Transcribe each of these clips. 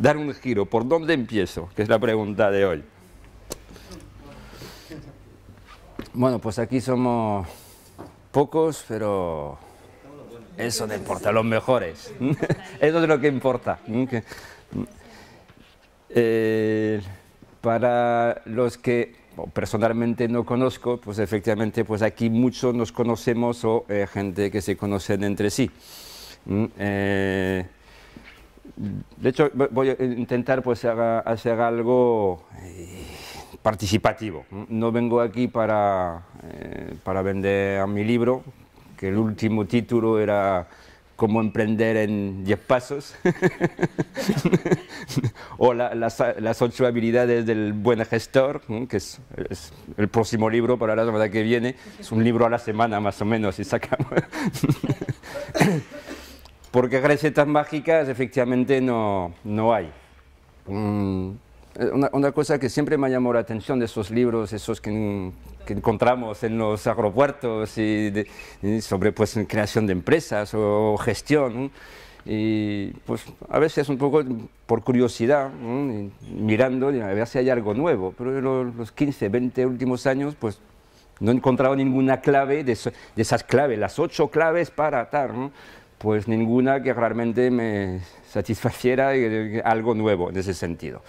dar un giro. ¿Por dónde empiezo? Que es la pregunta de hoy. Bueno, pues aquí somos pocos, pero eso no importa, los mejores. eso es lo que importa. Eh, para los que personalmente no conozco, pues efectivamente, pues aquí muchos nos conocemos o eh, gente que se conocen entre sí. Mm, eh, de hecho, voy a intentar pues, haga, hacer algo eh, participativo. No vengo aquí para, eh, para vender mi libro, que el último título era cómo emprender en 10 pasos, o las, las, ocho habilidades del buen gestor, que es, el próximo libro para la semana que viene, es un libro a la semana más o menos, y sacamos. porque recetas mágicas efectivamente no, no hay. Mm, eh, una, cosa que siempre me llamó la atención de esos libros, esos que, encontramos en los aeropuertos y, sobre pues, creación de empresas o gestión. Y pues a veces un poco por curiosidad, mirando, a ver si hay algo nuevo. Pero en los 15, 20 últimos años, pues no he encontrado ninguna clave de, de esas claves, las ocho claves para atar pues ninguna que realmente me satisfaciera eh, eh, algo nuevo en ese sentido.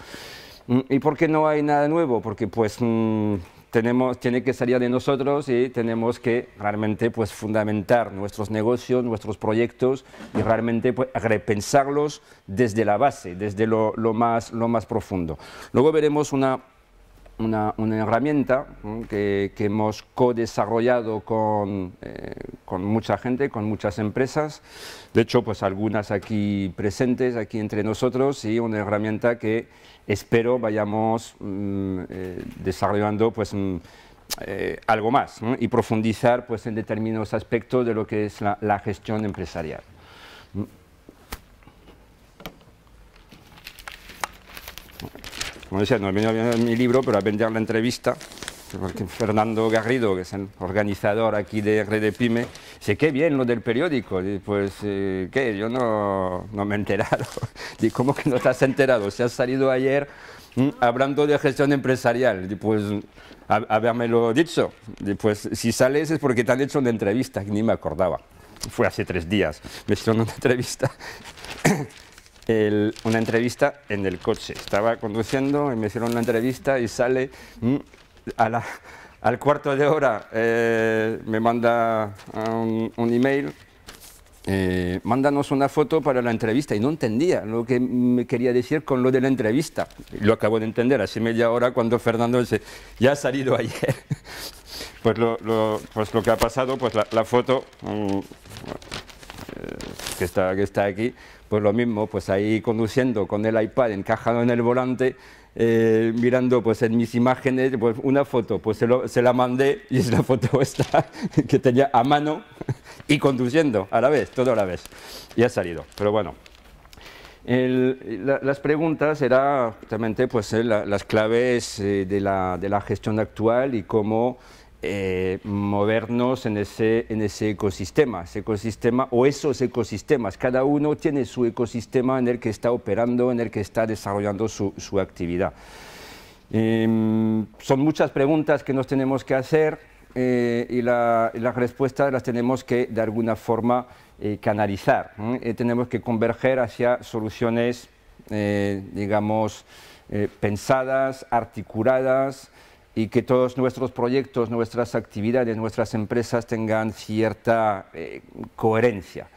Mm, ¿Y por qué no hay nada nuevo? Porque pues mm, tenemos, tiene que salir de nosotros y tenemos que realmente pues, fundamentar nuestros negocios, nuestros proyectos y realmente pues, repensarlos desde la base, desde lo, más, lo más profundo. Luego veremos una una, herramienta que, hemos co-desarrollado eh, con, mucha gente, con muchas empresas, de hecho, pues algunas aquí presentes, aquí entre nosotros, y una herramienta que espero vayamos mm, eh, desarrollando pues, mm, eh, algo más y profundizar pues, en determinados aspectos de lo que es la gestión empresarial. como decía, no a vender mi libro, pero a vender la entrevista, porque Fernando Garrido, que es el organizador aquí de Red Pyme, dice, qué bien lo del periódico. Y pues, eh, ¿qué? Yo no, no me he enterado. Y ¿cómo que no te has enterado? Se has salido ayer mm, hablando de gestión empresarial. Y pues, habérmelo dicho. Y pues, si sales es porque te han hecho una entrevista, que ni me acordaba. Fue hace tres días, me hicieron una entrevista una entrevista en el coche. Estaba conduciendo y me hicieron una entrevista y sale mm, al cuarto de hora, eh, me manda un, email eh, mándanos una foto para la entrevista y no entendía lo que me quería decir con lo de la entrevista. Lo acabo de entender hace media hora cuando Fernando dice, ya ha salido ayer. pues, lo, pues lo que ha pasado, pues la, foto mm, eh, que, está, que está aquí, pues lo mismo, pues ahí conduciendo con el iPad encajado en el volante, eh, mirando pues en mis imágenes, pues una foto, pues se, la mandé y es la foto esta que tenía a mano y conduciendo a la vez, todo a la vez. Y ha salido, pero bueno. las preguntas eran justamente pues, eh, las claves eh, de la, de la gestión actual y cómo eh, movernos en ese, ecosistema, ese ecosistema o esos ecosistemas. Cada uno tiene su ecosistema en el que está operando, en el que está desarrollando su, actividad. Em, son muchas preguntas que nos tenemos que hacer eh, y, las respuestas las tenemos que de alguna forma eh, canalizar. tenemos que converger hacia soluciones, digamos, pensadas, articuladas, y que todos nuestros proyectos, nuestras actividades, nuestras empresas tengan cierta eh, coherencia.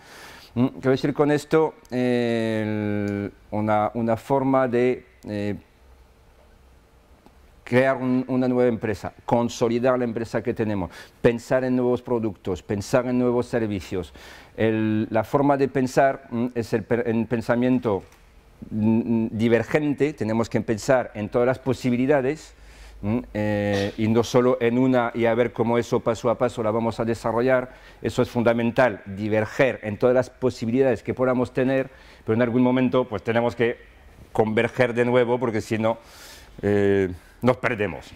Mm, quiero decir con esto eh, una, forma de eh, crear una nueva empresa, consolidar la empresa que tenemos, pensar en nuevos productos, pensar en nuevos servicios. la forma de pensar mm, es el pensamiento mm, divergente, tenemos que pensar en todas las posibilidades Mm, eh, y no solo en una y a ver cómo eso paso a paso la vamos a desarrollar. Eso es fundamental, diverger en todas las posibilidades que podamos tener, pero en algún momento pues tenemos que converger de nuevo porque si no eh, nos perdemos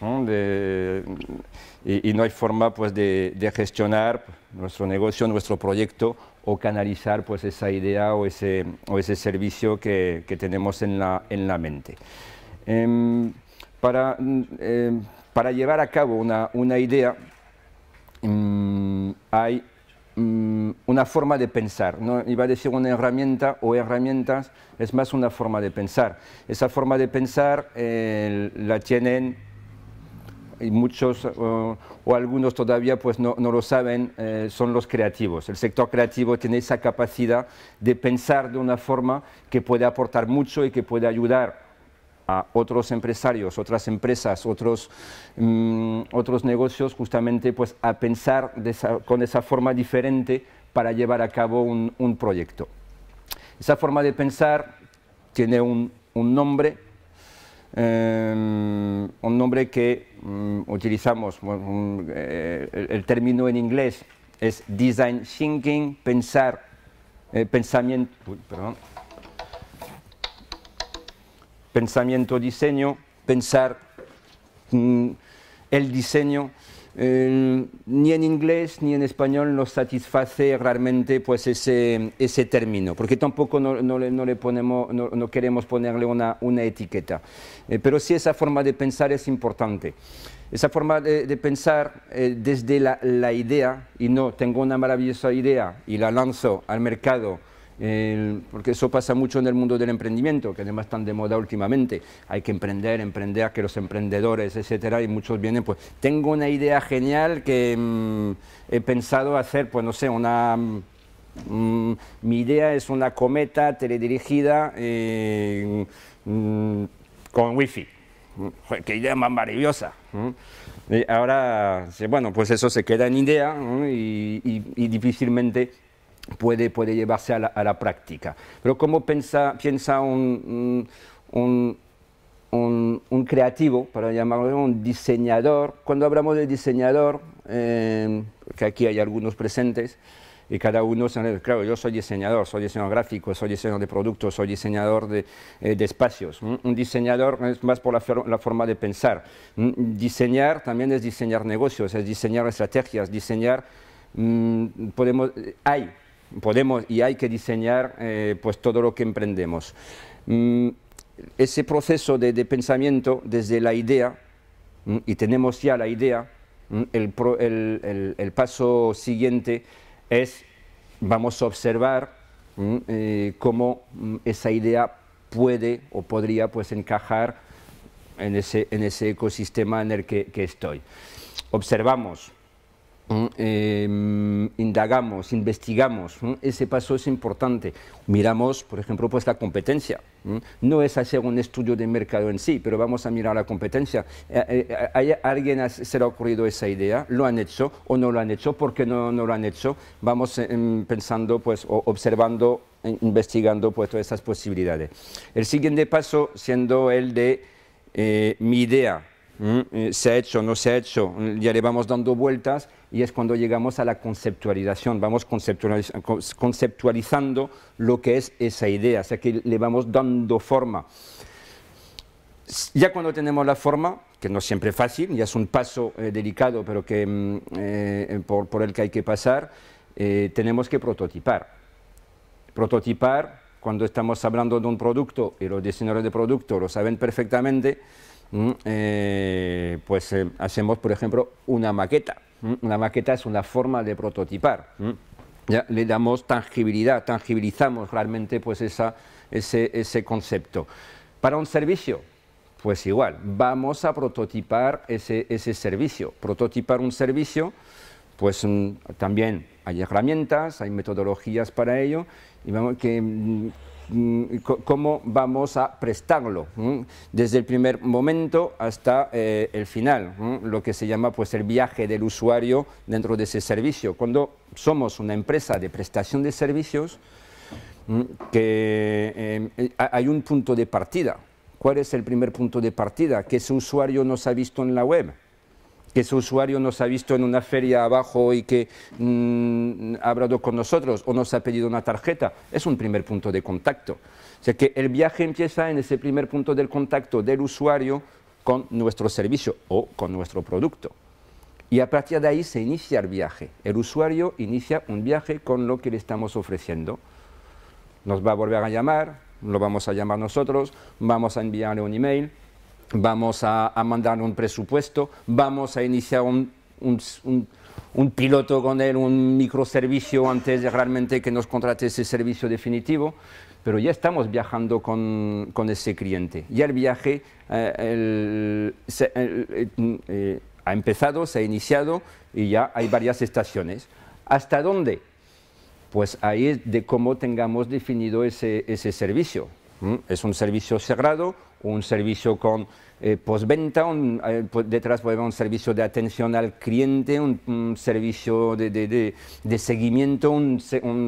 y, no hay forma pues de, gestionar nuestro negocio, nuestro proyecto o canalizar pues esa idea o ese, o ese servicio que, que tenemos en la, en la mente. Em, Mm, eh, para, llevar a cabo una, idea mm, hay mm, una forma de pensar. No iba a decir una herramienta o herramientas, es más una forma de pensar. Esa forma de pensar eh, la tienen y muchos o, algunos todavía pues no, lo saben, eh, son los creativos. El sector creativo tiene esa capacidad de pensar de una forma que puede aportar mucho y que puede ayudar a otros empresarios, otras empresas, otros, mm, otros negocios, justamente pues, a pensar con esa forma diferente para llevar a cabo un, proyecto. Esa forma de pensar tiene un, nombre, em, un nombre que mm, utilizamos, eh, el, término en inglés es design thinking, pensar, eh, pensamiento, perdón, pensamiento-diseño, pensar mm, el diseño. ni en inglés ni en español nos satisface realmente pues, ese, término, porque tampoco no, le, ponemos, no, queremos ponerle una, etiqueta. Eh, pero sí esa forma de pensar es importante. Esa forma de, pensar eh, desde la, la idea, y no tengo una maravillosa idea y la lanzo al mercado porque eso pasa mucho en el mundo del emprendimiento, que además están de moda últimamente. Hay que emprender, emprender, que los emprendedores, etcétera, y muchos vienen, pues, tengo una idea genial que mm, he pensado hacer, pues, no sé, una... Mm, mm, mi idea es una cometa teledirigida eh, con wifi. que ¡Qué idea más maravillosa! Y ahora, bueno, pues eso se queda en idea y, y difícilmente puede, puede llevarse a la, práctica. Pero ¿cómo piensa un, un, creativo, para llamarlo un diseñador? Cuando hablamos de diseñador, eh, que aquí hay algunos presentes, y cada uno, claro, yo soy diseñador, soy diseñador gráfico, soy diseñador de productos, soy diseñador de, eh, espacios. Mm, un diseñador es más por la, forma de pensar. Mm, diseñar también es diseñar negocios, es diseñar estrategias, diseñar... Mm, podemos, eh, hay podemos y hay que diseñar eh, pues todo lo que emprendemos. Mm, ese proceso de, pensamiento desde la idea, mm, y tenemos ya la idea, mm, el, paso siguiente es, vamos a observar eh, cómo esa idea puede o podría pues, encajar en ese, ecosistema en el que estoy. Observamos Em, indagamos, investigamos. Ese paso es importante. Miramos, por ejemplo, pues la competencia. No es hacer un estudio de mercado en sí, pero vamos a mirar la competencia. Eh, eh, ¿Hay alguien se le ha ocurrido esa idea? ¿Lo han hecho o no lo han hecho? ¿Por qué no, lo han hecho? Vamos eh, em, pensando, pues, observando, investigando pues, todas esas posibilidades. El siguiente paso siendo el de mi idea. ¿Se ha hecho o no se ha hecho? Ya le vamos dando vueltas y es cuando llegamos a la conceptualización, vamos conceptualizando lo que es esa idea, o sea que le vamos dando forma. Ya cuando tenemos la forma, que no siempre es fácil, ya es un paso eh, delicado, pero que, mm, eh, por, el que hay que pasar, eh, tenemos que prototipar. Prototipar, cuando estamos hablando de un producto, y los diseñadores de producto lo saben perfectamente, mm, pues hacemos, por ejemplo, una maqueta la maqueta es una forma de prototipar. Ya le damos tangibilidad, tangibilizamos realmente pues esa, ese, ese concepto. Para un servicio, pues igual, vamos a prototipar ese, ese servicio. Prototipar un servicio, pues mm, también hay herramientas, hay metodologías para ello, y vamos, que, mm, Mm, cómo vamos a prestarlo desde el primer momento hasta eh, el final, lo que se llama pues el viaje del usuario dentro de ese servicio. Cuando somos una empresa de prestación de servicios, em, hay un punto de partida. ¿Cuál es el primer punto de partida? Que ese usuario nos ha visto en la web que ese usuario nos ha visto en una feria abajo y que mm, ha hablado con nosotros o nos ha pedido una tarjeta, es un primer punto de contacto. O sea que el viaje empieza en ese primer punto del contacto del usuario con nuestro servicio o con nuestro producto. Y a partir de ahí se inicia el viaje. El usuario inicia un viaje con lo que le estamos ofreciendo. Nos va a volver a llamar, lo vamos a llamar nosotros, vamos a enviarle un email, vamos a, mandar un presupuesto, vamos a iniciar un, piloto con él, un microservicio antes de realmente que nos contrate ese servicio definitivo, pero ya estamos viajando con, ese cliente. Ya el viaje eh, eh, eh, ha empezado, se ha iniciado y ya hay varias estaciones. ¿Hasta dónde? Pues ahí es de cómo tengamos definido ese, servicio. Es un servicio sagrado, un servicio con eh, postventa, eh, pues, detrás puede haber un servicio de atención al cliente, un, servicio de, seguimiento, un,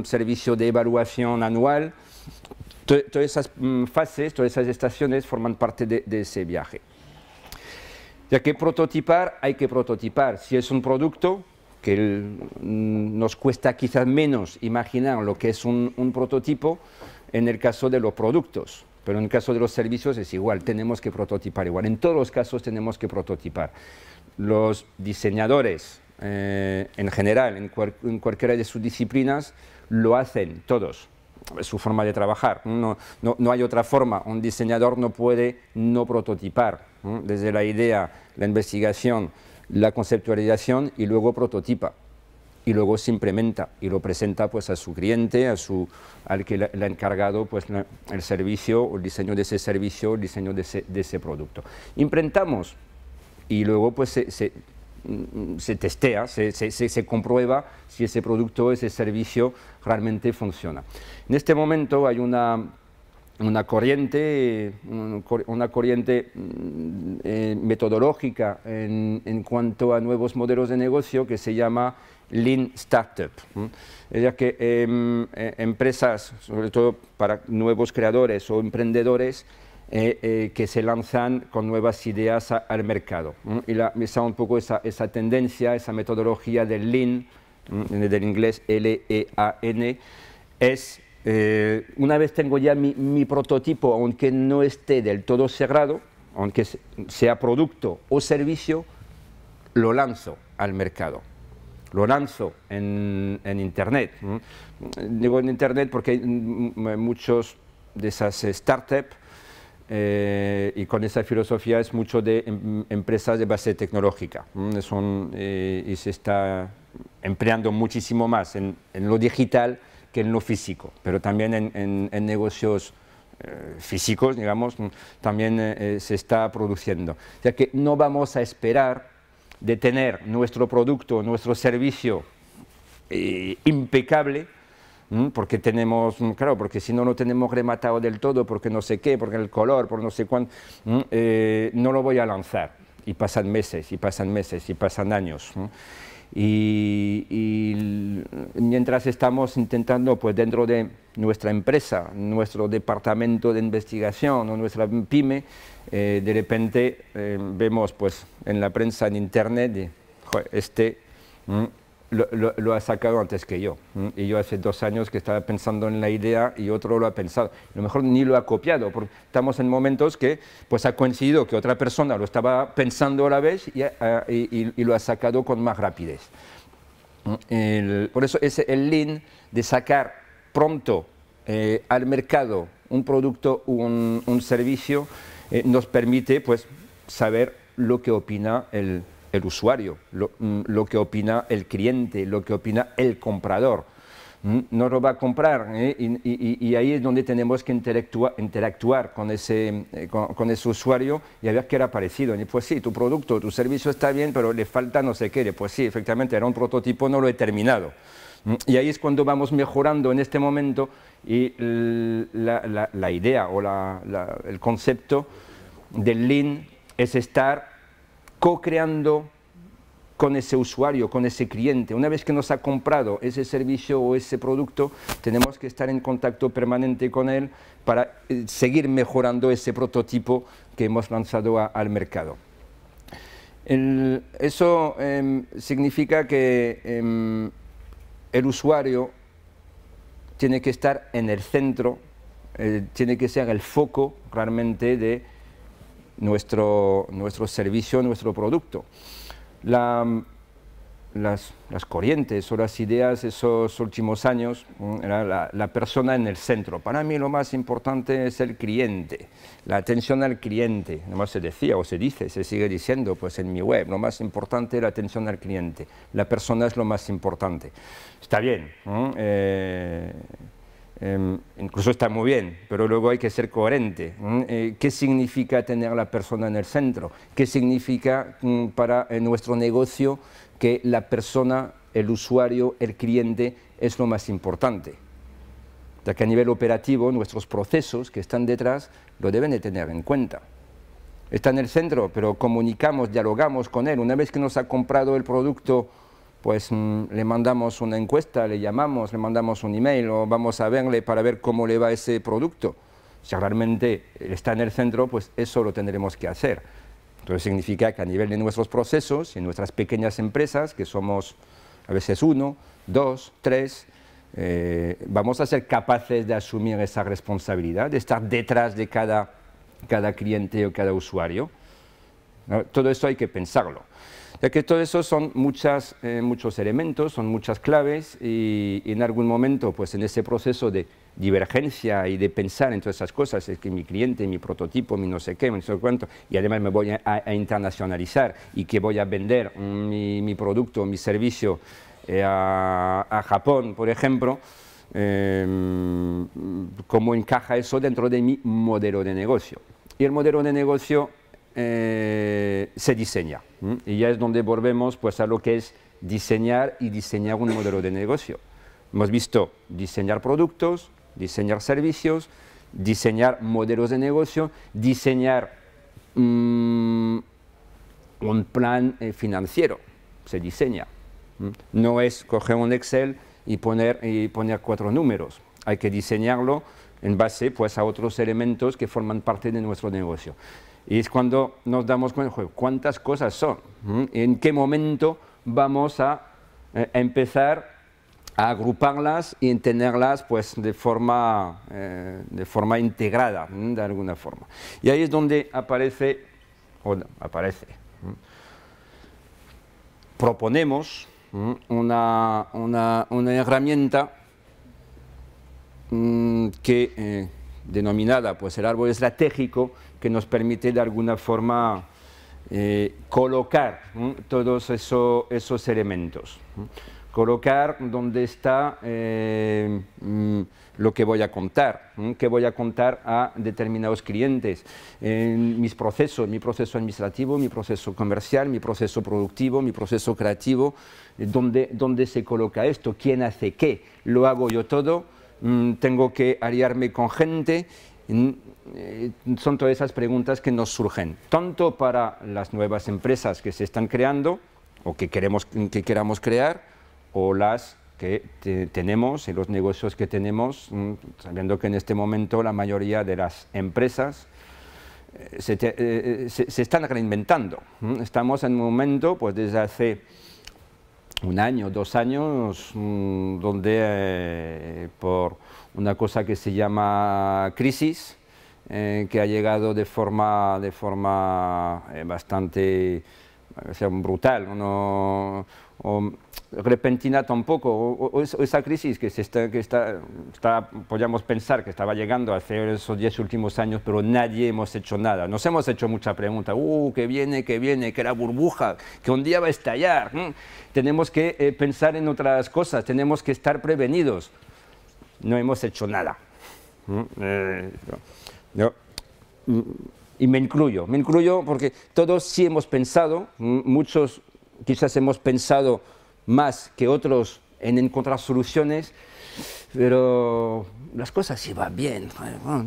servicio de evaluación anual. todas esas mm, fases, todas esas estaciones forman parte de ese viaje. Ya que prototipar, hay que prototipar. Si es un producto, que mm, nos cuesta quizás menos imaginar lo que es un prototipo en el caso de los productos. Pero en el caso de los servicios es igual, tenemos que prototipar igual. En todos los casos tenemos que prototipar. Los diseñadores, eh, en general, en, cualquiera de sus disciplinas, lo hacen todos. Es su forma de trabajar. No, hay otra forma. Un diseñador no puede no prototipar. Desde la idea, la investigación, la conceptualización y luego prototipa y luego se implementa y lo presenta pues a su cliente, a su, al que le, ha encargado pues el servicio, o el diseño de ese servicio, el diseño de ese, producto. Imprentamos y luego pues se, mm, testea, se, comprueba si ese producto, o ese servicio realmente funciona. En este momento hay una, corriente, una corriente mm, eh, metodológica en, en cuanto a nuevos modelos de negocio que se llama Lean Startup. Es decir, que em, eh, empresas, sobre todo para nuevos creadores o emprendedores, eh, eh, que se lanzan con nuevas ideas al mercado. Y la, esa un poco esa, tendencia, esa metodología del Lean, del inglés L-E-A-N, es una vez tengo ya mi, mi prototipo, aunque no esté del todo cerrado, aunque sea producto o servicio, lo lanzo al mercado lo lanzo en, Internet. Digo en Internet porque hay muchos de esas startups eh, y con esa filosofía es mucho de em, empresas de base tecnológica. Mm, Son, eh, y se está empleando muchísimo más en, lo digital que en lo físico, pero también en, negocios eh, físicos, digamos, mm, también se está produciendo. O sea que no vamos a esperar de tener nuestro producto, nuestro servicio eh, impecable, porque tenemos, mm, claro, porque si no lo tenemos rematado del todo, porque no sé qué, porque el color, por no sé cuándo, eh, no lo voy a lanzar. Y pasan meses, y pasan meses, y pasan años. Y, y, mientras estamos intentando, pues dentro de nuestra empresa, nuestro departamento de investigación o nuestra pyme, eh, de repente em, vemos pues, en la prensa, en internet, este mm, lo, ha sacado antes que yo. Mm, y yo hace dos años que estaba pensando en la idea y otro lo ha pensado. A lo mejor ni lo ha copiado, porque estamos en momentos que pues, ha coincidido que otra persona lo estaba pensando a la vez y, ah, lo ha sacado con más rapidez. Mm, por eso es el lean de sacar pronto eh, al mercado un producto, un, un servicio eh, nos permite pues, saber lo que opina el, el usuario, lo, mm, que opina el cliente, lo que opina el comprador. Mm, no lo va a comprar ¿eh? y, ahí es donde tenemos que interactuar, interactuar con, ese, eh, con, ese usuario y a ver qué era parecido. pues sí, tu producto, tu servicio está bien, pero le falta no sé qué. Pues sí, efectivamente, era un prototipo, no lo he terminado. Mm, y ahí es cuando vamos mejorando en este momento y la, idea o el concepto del Lean es estar co-creando con ese usuario, con ese cliente. Una vez que nos ha comprado ese servicio o ese producto, tenemos que estar en contacto permanente con él para eh, seguir mejorando ese prototipo que hemos lanzado al mercado. eso em, significa que em, el usuario tiene que estar en el centro, eh, tiene que ser el foco realmente de nuestro, nuestro servicio, nuestro producto. La, las, corrientes o las ideas esos últimos años era la, persona en el centro. Para mí lo más importante es el cliente, la atención al cliente. Además se decía o se dice, se sigue diciendo pues en mi web, lo más importante es la atención al cliente. La persona es lo más importante. Está bien, ¿eh? Em, incluso está muy bien, pero luego hay que ser coherente. Eh, ¿Qué significa tener a la persona en el centro? ¿Qué significa mm, para eh, nuestro negocio que la persona, el usuario, el cliente es lo más importante? Ya que a nivel operativo nuestros procesos que están detrás lo deben de tener en cuenta. Está en el centro, pero comunicamos, dialogamos con él. Una vez que nos ha comprado el producto pues mm, le mandamos una encuesta, le llamamos, le mandamos un email o vamos a verle para ver cómo le va ese producto. Si realmente está en el centro, pues eso lo tendremos que hacer. Entonces significa que a nivel de nuestros procesos, en nuestras pequeñas empresas, que somos a veces uno, dos, tres, eh, vamos a ser capaces de asumir esa responsabilidad, de estar detrás de cada, cada cliente o cada usuario. Todo esto hay que pensarlo. Ya que todo eso son muchas, eh, muchos elementos, son muchas claves y, en algún momento, pues en ese proceso de divergencia y de pensar en todas esas cosas, es que mi cliente, mi prototipo, mi no sé qué, cuánto, y además me voy a, internacionalizar y que voy a vender mi, producto, mi servicio eh, a, Japón, por ejemplo, em, cómo encaja eso dentro de mi modelo de negocio. Y el modelo de negocio eh, se diseña. Y ya es donde volvemos pues, a lo que es diseñar y diseñar un modelo de negocio. Hemos visto diseñar productos, diseñar servicios, diseñar modelos de negocio, diseñar mm, un plan eh, financiero. Se diseña. No es coger un Excel y poner, y poner cuatro números. Hay que diseñarlo en base pues, a otros elementos que forman parte de nuestro negocio. Y es cuando nos damos cuenta, ¿cuántas cosas son? ¿Mm? ¿En qué momento vamos eh, a empezar a agruparlas y entenderlas pues, de, forma, eh, de forma integrada, de alguna forma? Y ahí es donde aparece, o aparece, proponemos una, herramienta que... Eh, denominada pues el árbol estratégico que nos permite de alguna forma eh, colocar todos esos elementos. Colocar dónde está eh, mm, lo que voy a contar, que voy a contar a determinados clientes, mis procesos, mi proceso administrativo, mi proceso comercial, mi proceso productivo, mi proceso creativo, dónde dónde se coloca esto, quién hace qué, lo hago yo todo, Mm, tengo que aliarme con gente. Mm, eh, son todas esas preguntas que nos surgen, tanto para las nuevas empresas que se están creando o que, queremos, que queramos crear, o las que tenemos y los negocios que tenemos, mm, sabiendo que en este momento la mayoría de las empresas eh, se, eh, se, se están reinventando. Estamos en un momento, pues desde hace un año, dos años, mm, donde eh, por una cosa que se llama crisis, eh, que ha llegado de forma, de forma eh, bastante brutal o repentina tampoco, o, esa crisis que, se está, que está, está, podríamos pensar que estaba llegando hace esos diez últimos años, pero nadie hemos hecho nada. Nos hemos hecho mucha pregunta, uh, que viene, que viene, que la burbuja, que un día va a estallar. Tenemos que eh, pensar en otras cosas, tenemos que estar prevenidos. No hemos hecho nada. Eh, y me incluyo, me incluyo porque todos sí hemos pensado, muchos quizás hemos pensado más que otros en encontrar soluciones, pero las cosas iban bien,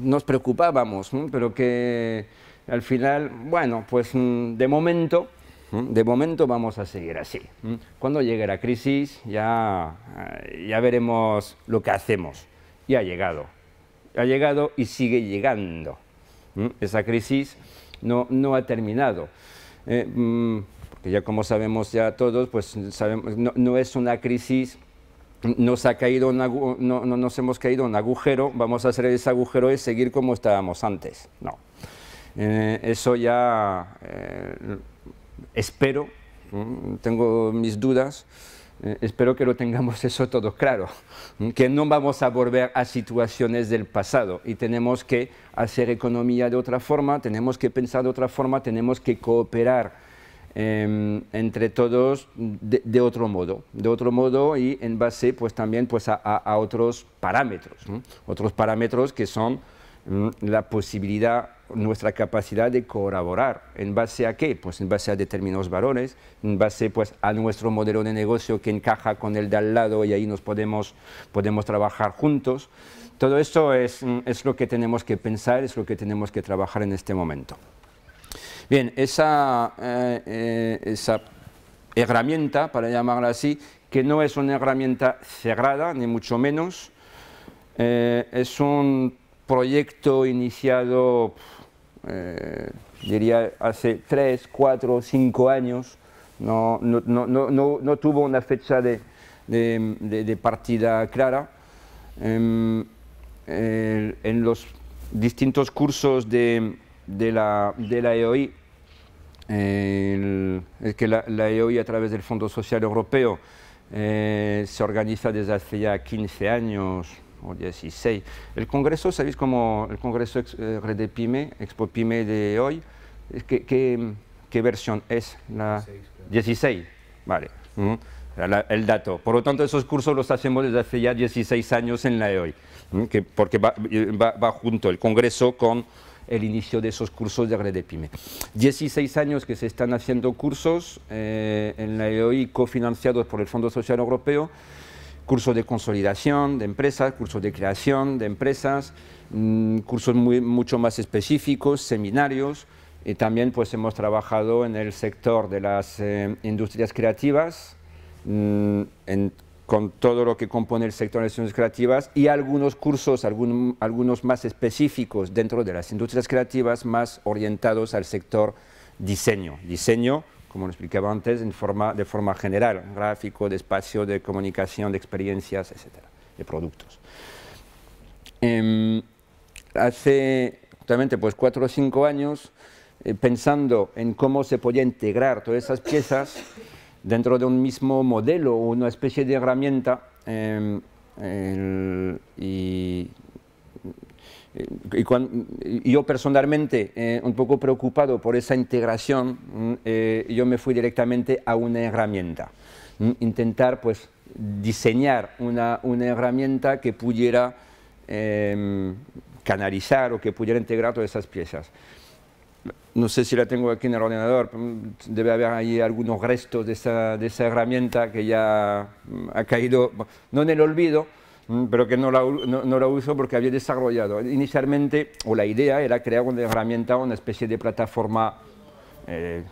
nos preocupábamos, pero que al final, bueno, pues mm, de momento, de momento vamos a seguir así. Cuando llegue la crisis ya, eh, ya veremos lo que hacemos. Y ha llegado, ha llegado y sigue llegando. Esa crisis no, no ha terminado. Eh, mm, que ya como sabemos ya todos, pues sabemos, no, es una crisis nos ha caído un no, no, nos hemos caído un agujero, vamos a hacer ese agujero y seguir como estábamos antes. No. Eh, eso ya eh, espero, mm, tengo mis dudas, eh, espero que lo tengamos eso todo claro, mm, que no vamos a volver a situaciones del pasado y tenemos que hacer economía de otra forma, tenemos que pensar de otra forma, tenemos que cooperar Em, entre todos de, otro modo, de otro modo y en base pues también pues a, otros parámetros, otros parámetros que son mm, la posibilidad, nuestra capacidad de colaborar, ¿en base a qué? Pues en base a determinados valores, en base pues, a nuestro modelo de negocio que encaja con el de al lado y ahí nos podemos, podemos trabajar juntos. Todo esto es mm, lo que tenemos que pensar, es lo que tenemos que trabajar en este momento. Bien, esa, eh, eh, esa herramienta, para llamarla así, que no es una herramienta cerrada, ni mucho menos, eh, es un proyecto iniciado, diría, hace 3, 4, 5 años, no, tuvo una fecha de, partida clara. Em, en los distintos cursos de de la, de la EOI, es que la, EOI a través del Fondo Social Europeo eh, se organiza desde hace ya 15 años o 16. El Congreso, ¿sabéis cómo el Congreso ex, eh, de Pyme, Expo Pyme de hoy? ¿Qué, qué, versión es? La 16. Vale. Mm. el dato. Por lo tanto, esos cursos los hacemos desde hace ya 16 años en la EOI, mm, que, porque va junto el Congreso con el inicio de esos cursos de Red de Pyme. 16 años que se están haciendo cursos eh, en la EOI cofinanciados por el Fondo Social Europeo, cursos de consolidación de empresas, cursos de creación de empresas, mm, cursos mucho más específicos, seminarios, y también pues hemos trabajado en el sector de las eh, industrias creativas, mm, con todo lo que compone el sector de las industrias creativas y algunos cursos, algunos más específicos dentro de las industrias creativas más orientados al sector diseño. Diseño, como lo explicaba antes, en forma, de forma general, gráfico, de espacio, de comunicación, de experiencias, etcétera, de productos. Em, hace justamente pues, cuatro o cinco años, eh, pensando en cómo se podía integrar todas esas piezas, dentro de un mismo modelo, o una especie de herramienta. Em, y, yo personalmente, eh, un poco preocupado por esa integración, mm, eh, yo me fui directamente a una herramienta. Mm, intentar pues, diseñar una, una herramienta que pudiera em, canalizar o que pudiera integrar todas esas piezas no sé si la tengo aquí en el ordenador, mm, debe haber ahí algunos restos de esa, herramienta que ya mm, ha caído, no en el olvido, mm, pero que no la, uso porque había desarrollado. Inicialmente, o la idea era crear una herramienta, una especie de plataforma eh,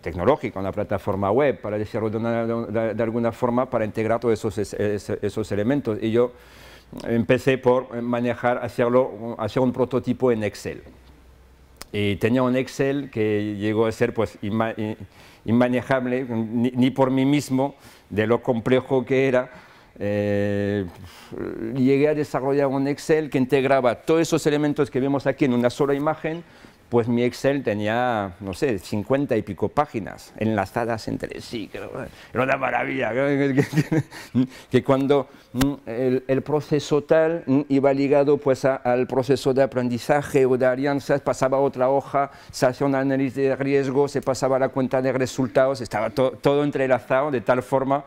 tecnológica, una plataforma web, para desarrollar de, alguna forma, para integrar todos esos, esos elementos. Y yo empecé por manejar, hacerlo, hacer un prototipo en Excel y tenía un Excel que llegó a ser pues inmanejable, ni, por mí mismo, de lo complejo que era. Eh, llegué a desarrollar un Excel que integraba todos esos elementos que vemos aquí en una sola imagen, pues mi Excel tenía, no sé, 50 y pico páginas enlazadas entre sí. Que era una maravilla, que, cuando mm, el, proceso tal mm, iba ligado pues al proceso de aprendizaje o de alianzas, pasaba otra hoja, se hacía un análisis de riesgo, se pasaba la cuenta de resultados, estaba todo entrelazado de tal forma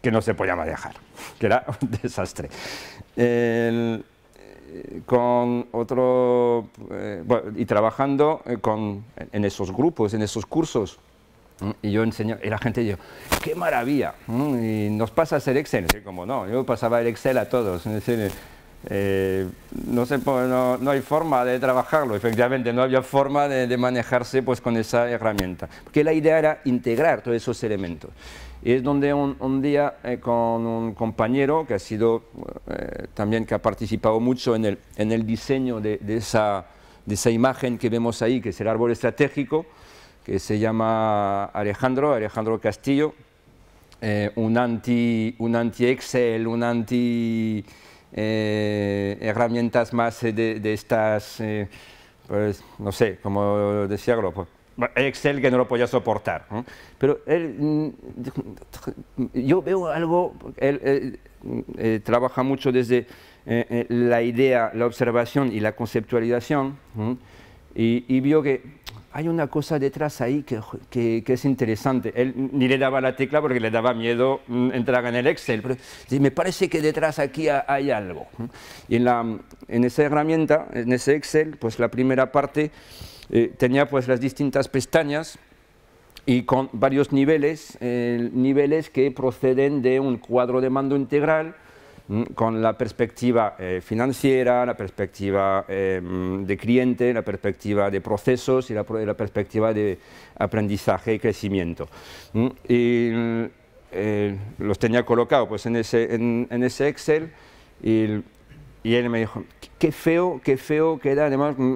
que no se podía manejar, que era un desastre. El, con otro, eh, y trabajando eh, con, en esos grupos, en esos cursos. Y yo enseñaba, y la gente yo qué maravilla, y nos pasa a hacer Excel, como no, yo pasaba el Excel a todos, eh, pues, no, no, hay forma de trabajarlo, efectivamente, no había forma de, manejarse pues, con esa herramienta, porque la idea era integrar todos esos elementos. Y es donde un, día eh, con un compañero que ha sido eh, también que ha participado mucho en el, diseño de, esa, imagen que vemos ahí, que es el árbol estratégico, que se llama Alejandro, Alejandro Castillo, un eh, anti-Excel, un anti, herramientas más de, estas, pues, no sé, como decía Pues, Excel que no lo podía soportar. Pero él, mm, yo veo algo, él, eh, trabaja mucho desde eh, eh, la idea, la observación y la conceptualización, y, vio que hay una cosa detrás ahí que, es interesante. Él ni le daba la tecla porque le daba miedo mm, entrar en el Excel, pero me parece que detrás aquí hay algo. Y en, la, en esa herramienta, en ese Excel, pues la primera parte eh, tenía pues las distintas pestañas y con varios niveles, eh, niveles que proceden de un cuadro de mando integral mm, con la perspectiva eh, financiera, la perspectiva em, de cliente, la perspectiva de procesos y la, perspectiva de aprendizaje y crecimiento. Mm, los tenía colocados pues, en, ese, en ese Excel y y él me dijo, qué feo, qué feo queda además, mm,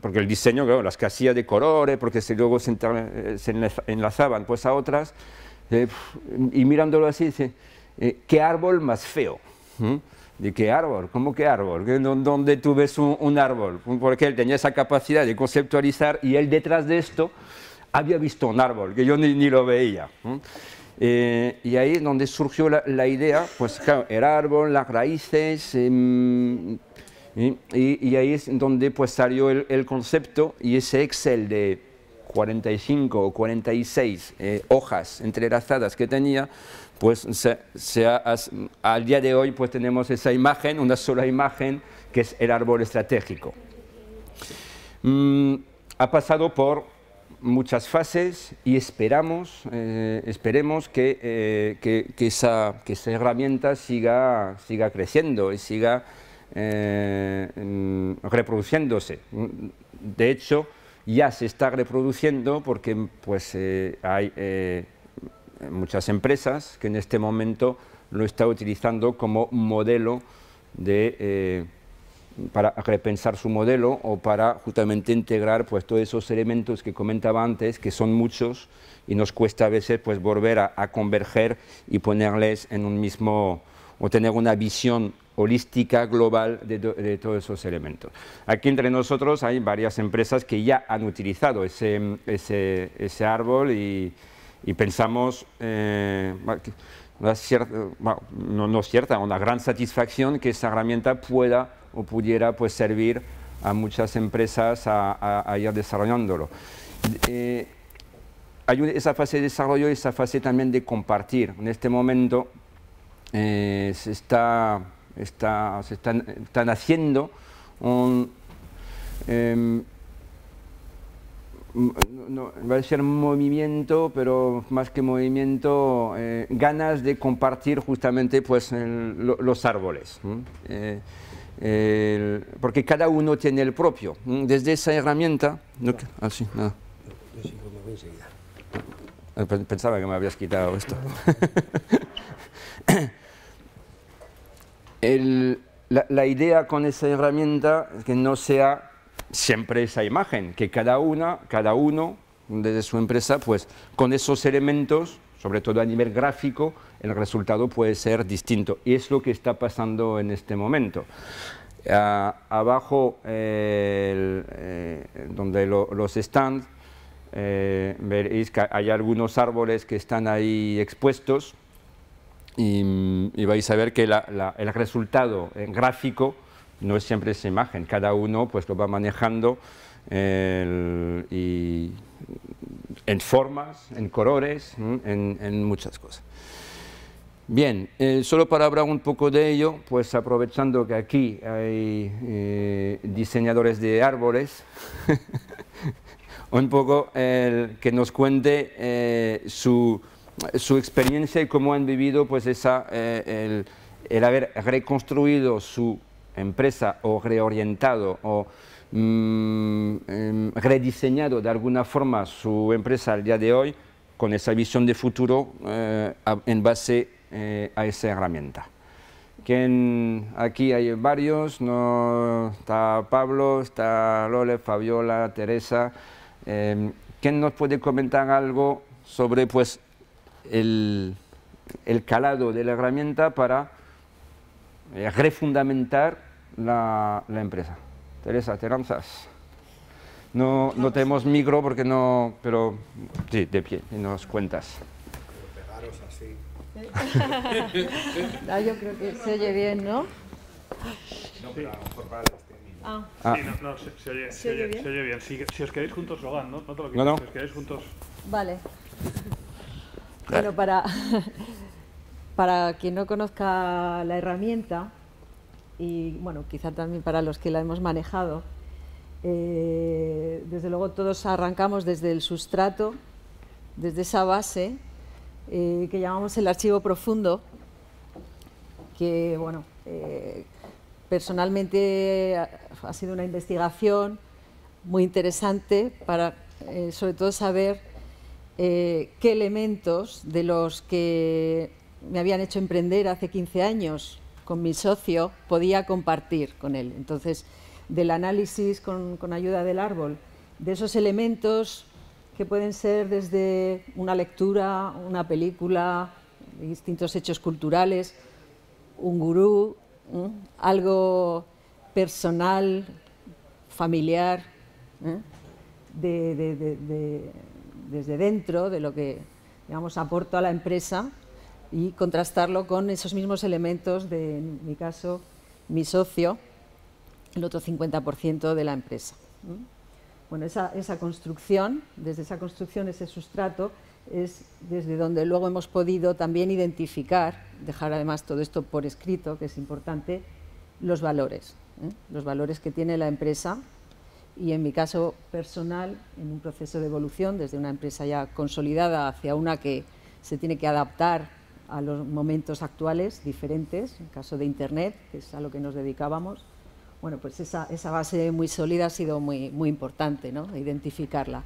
porque el diseño, las casillas de colores, porque se, luego se, eh, enlazaban pues a otras, eh, y mirándolo así, dice, eh, qué árbol más feo. ¿De qué árbol? ¿Cómo qué árbol? ¿Dónde tú ves un, árbol? Porque él tenía esa capacidad de conceptualizar y él detrás de esto había visto un árbol que yo ni, lo veía. Eh, y ahí es donde surgió la, idea, pues el árbol, las raíces, em, y, ahí es donde pues salió el, concepto y ese Excel de 45 o 46 eh, hojas entrelazadas que tenía, pues se, al día de hoy pues tenemos esa imagen, una sola imagen, que es el árbol estratégico. Mm, ha pasado por muchas fases y esperamos, eh, esperemos eh, que, esa, herramienta siga, siga creciendo y siga eh, mm, reproduciéndose. De hecho, ya se está reproduciendo porque pues, hay muchas empresas que en este momento lo están utilizando como modelo de para repensar su modelo o para justamente integrar pues, todos esos elementos que comentaba antes, que son muchos y nos cuesta a veces pues, volver a, converger y ponerles en un mismo o tener una visión holística, global de, de, todos esos elementos. Aquí entre nosotros hay varias empresas que ya han utilizado ese, ese, ese árbol y, pensamos... Eh, no, no cierta, una gran satisfacción que esa herramienta pueda o pudiera pues, servir a muchas empresas a, ir desarrollándolo. Eh, hay esa fase de desarrollo y esa fase también de compartir. En este momento eh, se, está, están, haciendo un... Em, va a ser movimiento, pero más que movimiento, eh, ganas de compartir justamente pues, los árboles porque cada uno tiene el propio. Mm, desde esa herramienta... No, así, ah, nada. Ah, pensaba que me habías quitado esto. la, idea con esa herramienta es que no sea siempre esa imagen, que cada una, cada uno desde su empresa, pues con esos elementos, sobre todo a nivel gráfico, el resultado puede ser distinto. Y es lo que está pasando en este momento. Ah, abajo, eh, eh, donde los stands, eh, veréis que hay algunos árboles que están ahí expuestos y, vais a ver que el resultado en gráfico no es siempre esa imagen, cada uno pues lo va manejando en formas, en colores, en muchas cosas. Bien, eh, solo para hablar un poco de ello, pues aprovechando que aquí hay eh, diseñadores de árboles, un poco el que nos cuente eh, su, experiencia y cómo han vivido pues esa, el, haber reconstruido su empresa o reorientado o mm, em, rediseñado de alguna forma su empresa al día de hoy con esa visión de futuro en base a eh, a esa herramienta. aquí hay varios, está Pablo, está Lole, Fabiola, Teresa. Em, ¿Quién nos puede comentar algo sobre pues, el, calado de la herramienta para eh, refundamentar la, empresa? Teresa, te lanzas. No, no tenemos micro porque no, pero sí, de pie, y nos cuentas. ah, yo creo que se oye bien, ¿no? No, pero a lo mejor para ah. ah. Sí, no, no se, oye, ¿Se, oye, bien? Se oye bien. Si, si, os quedáis juntos, Logan, ¿no? No te lo no, si os quedáis juntos. Vale. bueno, para, para quien no conozca la herramienta, y bueno, quizá también para los que la hemos manejado, eh, desde luego todos arrancamos desde el sustrato, desde esa base eh, que llamamos el archivo profundo, que bueno, eh, personalmente ha sido una investigación muy interesante para eh, sobre todo saber qué elementos de los que me habían hecho emprender hace 15 años con mi socio podía compartir con él. Entonces, del análisis con, con ayuda del árbol, de esos elementos que pueden ser desde una lectura, una película, distintos hechos culturales, un gurú, algo personal, familiar, desde dentro de lo que digamos, aporto a la empresa y contrastarlo con esos mismos elementos de, en mi caso, mi socio, el otro 50% de la empresa. Bueno, esa, construcción, desde esa construcción, ese sustrato, es desde donde luego hemos podido también identificar, dejar además todo esto por escrito, que es importante, los valores, ¿eh? los valores que tiene la empresa y en mi caso personal, en un proceso de evolución desde una empresa ya consolidada hacia una que se tiene que adaptar a los momentos actuales diferentes, en el caso de Internet, que es a lo que nos dedicábamos, bueno, pues esa, base muy sólida ha sido muy, muy importante, ¿no? Identificarla.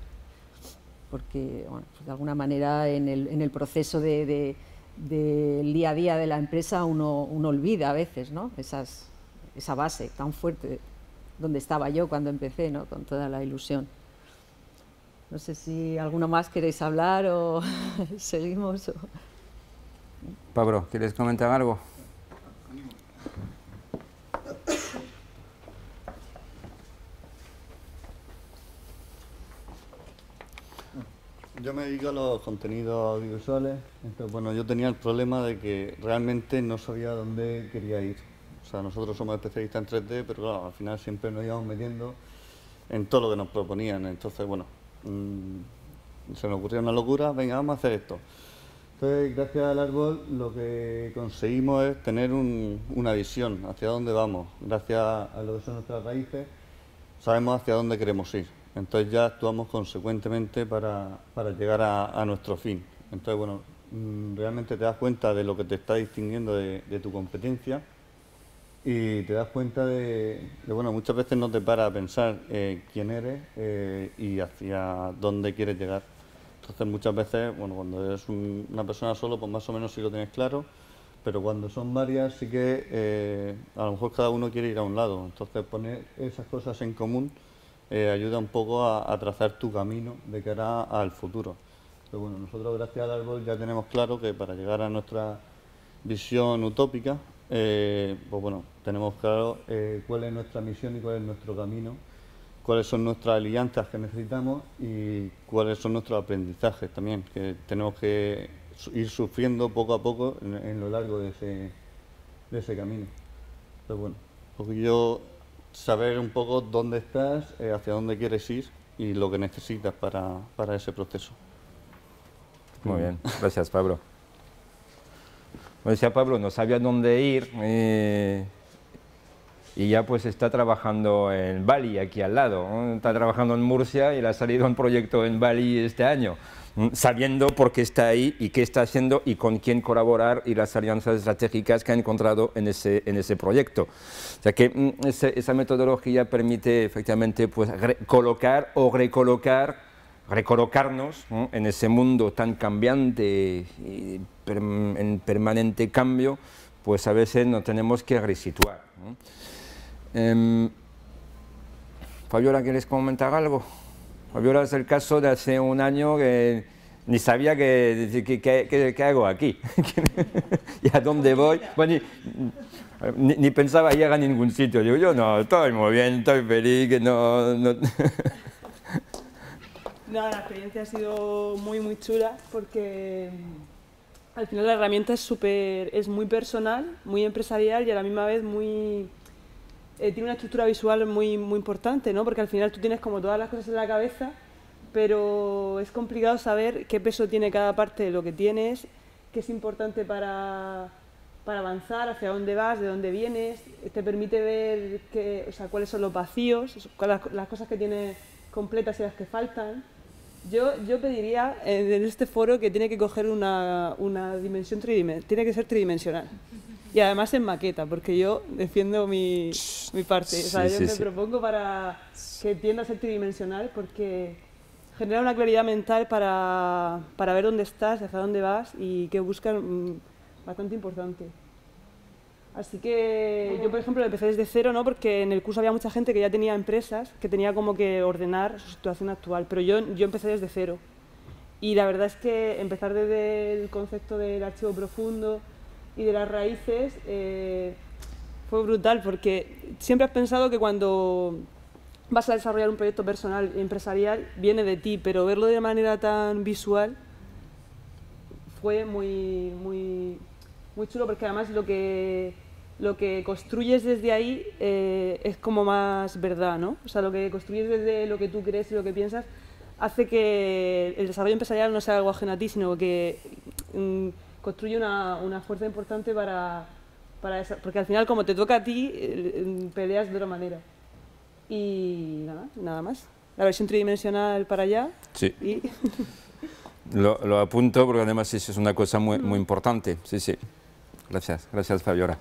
Porque, bueno, pues de alguna manera, en el, proceso del día a día de la empresa uno, olvida a veces ¿no? Esas, esa base tan fuerte donde estaba yo cuando empecé, ¿no? con toda la ilusión. No sé si alguno más queréis hablar o seguimos. O... Pablo, ¿quieres comentar algo? me dedico los contenidos audiovisuales. Entonces, bueno, yo tenía el problema de que realmente no sabía dónde quería ir. O sea, nosotros somos especialistas en 3D, pero claro, al final siempre nos íbamos metiendo en todo lo que nos proponían. Entonces, bueno, mm, se me ocurrió una locura, venga, vamos a hacer esto. Entonces, gracias al árbol, lo que conseguimos es tener una visión hacia dónde vamos. Gracias a lo que son nuestras raíces, sabemos hacia dónde queremos ir entonces ya actuamos consecuentemente para, llegar a, nuestro fin. Entonces, bueno, mm, realmente te das cuenta de lo que te está distinguiendo de, tu competencia y te das cuenta de, bueno, muchas veces no te para a pensar eh, quién eres eh, y hacia dónde quieres llegar. Entonces, muchas veces, bueno, cuando eres una persona solo, pues más o menos sí lo tienes claro, pero cuando son varias sí que eh, a lo mejor cada uno quiere ir a un lado. Entonces, poner esas cosas en común eh, ayuda un poco a, trazar tu camino de cara al futuro. Pero bueno, nosotros gracias al árbol ya tenemos claro que para llegar a nuestra visión utópica, eh, pues bueno, tenemos claro eh, cuál es nuestra misión y cuál es nuestro camino, cuáles son nuestras alianzas que necesitamos y cuáles son nuestros aprendizajes también, que tenemos que ir sufriendo poco a poco en, lo largo de ese, de ese camino. Pero bueno, porque yo saber un poco dónde estás, eh, hacia dónde quieres ir y lo que necesitas para, ese proceso. Muy bien, gracias Pablo. Como decía Pablo, no sabía dónde ir eh, y ya pues está trabajando en Bali, aquí al lado. Está trabajando en Murcia y le ha salido un proyecto en Bali este año. Mm, sabiendo por qué está ahí y qué está haciendo y con quién colaborar y las alianzas estratégicas que ha encontrado en ese, en ese proyecto. O sea que mm, esa metodología permite efectivamente pues, colocar o recolocar recolocarnos en ese mundo tan cambiante y en permanente cambio, pues a veces no tenemos que resituar. Em, Fabiola, ¿quieres comentar algo? Yo es pues el caso de hace un año que ni sabía qué que, hago aquí y a dónde voy. Pues ni, pensaba ir a ningún sitio. Digo, yo no, estoy muy bien, estoy feliz, que no... no. No, la experiencia ha sido muy, muy chula porque mm, al final la herramienta es súper, es muy personal, muy empresarial y a la misma vez muy, eh, tiene una estructura visual muy, muy importante, ¿no? Porque al final tú tienes como todas las cosas en la cabeza, pero es complicado saber qué peso tiene cada parte de lo que tienes, qué es importante para, para avanzar, hacia dónde vas, de dónde vienes, te permite ver o sea, cuáles son los vacíos, las, las, cosas que tienes completas y las que faltan. Yo, yo pediría eh, en este foro que tiene que coger una, una dimensión tiene que ser tridimensional y además en maqueta, porque yo defiendo mi, mi parte. O sea, yo te me propongo para que tienda a ser tridimensional porque genera una claridad mental para, para ver dónde estás, hacia dónde vas y qué buscas, mm, bastante importante. Así que yo, por ejemplo, empecé desde cero, ¿no? Porque en el curso había mucha gente que ya tenía empresas, que tenía como que ordenar su situación actual, pero yo, yo empecé desde cero. Y la verdad es que empezar desde el concepto del archivo profundo, y de las raíces eh, fue brutal porque siempre has pensado que cuando vas a desarrollar un proyecto personal y empresarial viene de ti, pero verlo de manera tan visual fue muy, muy, muy chulo porque además lo que, lo que construyes desde ahí eh, es como más verdad, ¿no? O sea, lo que construyes desde lo que tú crees y lo que piensas hace que el desarrollo empresarial no sea algo ajeno a ti, sino que... Mm, construye una, una fuerza importante para, para esa, porque al final como te toca a ti, eh, eh, peleas de otra manera. Y nada, nada más. La versión tridimensional para allá. Sí. lo, apunto porque además es una cosa muy, muy mm. importante. Sí, sí. Gracias, gracias Fabiola.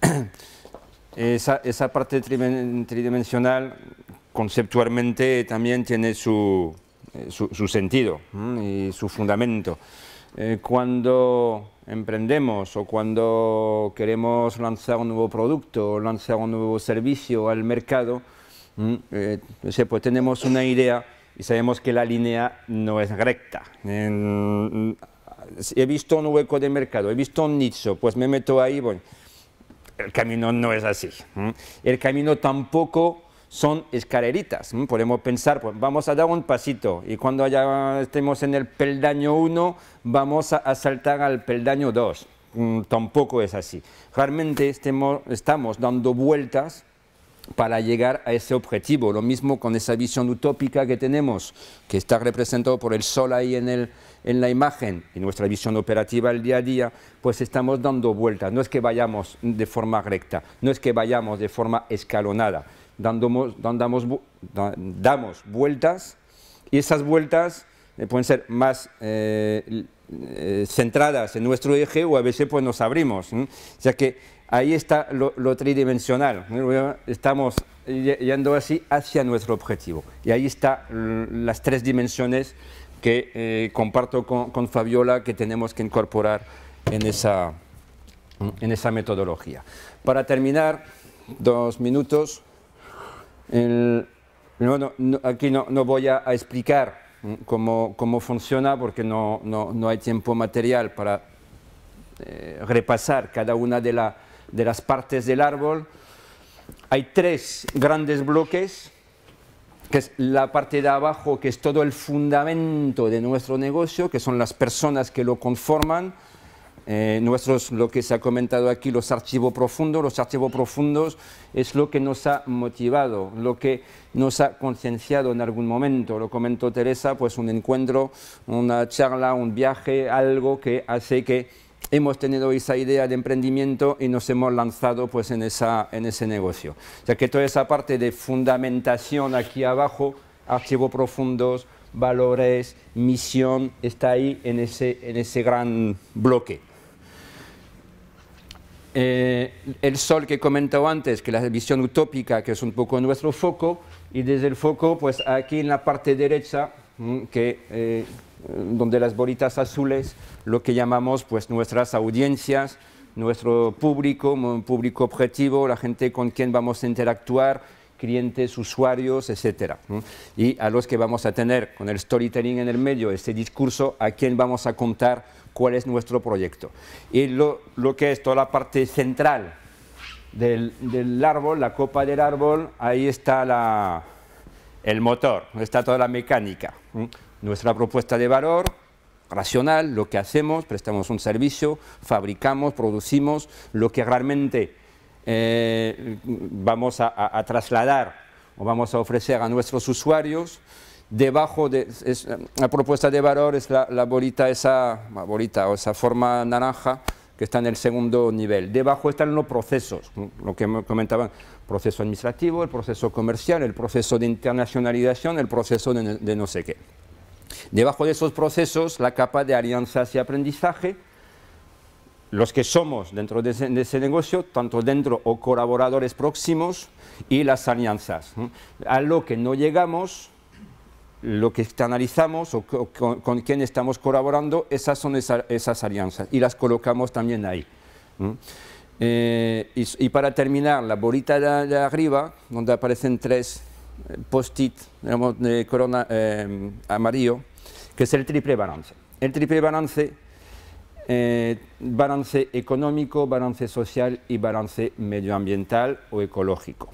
Esa, parte tridimensional conceptualmente también tiene su, eh, su sentido y su fundamento. Eh, cuando emprendemos o cuando queremos lanzar un nuevo producto o lanzar un nuevo servicio al mercado, mm, eh, pues tenemos una idea y sabemos que la línea no es recta. Mm, he visto un hueco de mercado, he visto un nicho, pues me meto ahí, bueno, el camino no es así. Mm. El camino tampoco son escaleritas. Podemos pensar, pues vamos a dar un pasito y cuando ya estemos en el peldaño 1, vamos a, saltar al peldaño 2. Mm, tampoco es así. Realmente estamos dando vueltas para llegar a ese objetivo. Lo mismo con esa visión utópica que tenemos, que está representado por el sol ahí en, el, en la imagen, y nuestra visión operativa el día a día, pues estamos dando vueltas. No es que vayamos de forma recta, no es que vayamos de forma escalonada, dando, damos, vueltas y esas vueltas eh, pueden ser más eh, eh, centradas en nuestro eje o a veces pues nos abrimos. O sea que ahí está lo, tridimensional. Estamos yendo así hacia nuestro objetivo. Y ahí están las tres dimensiones que comparto con, con, Fabiola que tenemos que incorporar en esa, en esa metodología. Para terminar, dos minutos aquí no, no, voy a, explicar mm, cómo, cómo, funciona porque no, no, hay tiempo material para eh, repasar cada una de, la, de las partes del árbol. Hay tres grandes bloques, que es la parte de abajo, que es todo el fundamento de nuestro negocio, que son las personas que lo conforman, eh, nuestros, lo que se ha comentado aquí, los archivos profundos, los archivos profundos es lo que nos ha motivado, lo que nos ha concienciado en algún momento. Lo comentó Teresa, pues un encuentro, una charla, un viaje, algo que hace que hemos tenido esa idea de emprendimiento y nos hemos lanzado pues en, esa, en ese negocio. O sea que toda esa parte de fundamentación aquí abajo, archivos profundos, valores, misión, está ahí en ese, en ese gran bloque. Eh, el sol que comentaba antes, que la visión utópica, que es un poco nuestro foco, y desde el foco, pues aquí en la parte derecha, mm, que, eh, donde las bolitas azules, lo que llamamos pues nuestras audiencias, nuestro público, un público objetivo, la gente con quien vamos a interactuar, clientes, usuarios, etcétera. Y a los que vamos a tener con el storytelling en el medio, este discurso, a quién vamos a contar cuál es nuestro proyecto. Y lo, lo que es toda la parte central del, del, árbol, la copa del árbol, ahí está la, el motor, está toda la mecánica. Nuestra propuesta de valor racional, lo que hacemos, prestamos un servicio, fabricamos, producimos, lo que realmente eh, vamos a, a trasladar o vamos a ofrecer a nuestros usuarios debajo de la propuesta de valor es la, bolita esa bolita o esa forma naranja que está en el segundo nivel. Debajo están los procesos, lo que comentaban, proceso administrativo, el proceso comercial, el proceso de internacionalización, el proceso de, no sé qué. Debajo de esos procesos, la capa de alianzas y aprendizaje, los que somos dentro de ese, negocio, tanto dentro o colaboradores próximos, y las alianzas. A lo que no llegamos lo que analizamos o con, quién estamos colaborando, esas son esas alianzas y las colocamos también ahí. Eh, y, para terminar, la bolita de, arriba, donde aparecen tres eh, post-it de corona eh, amarillo, que es el triple balance. El triple balance, balance económico, balance social y balance medioambiental o ecológico.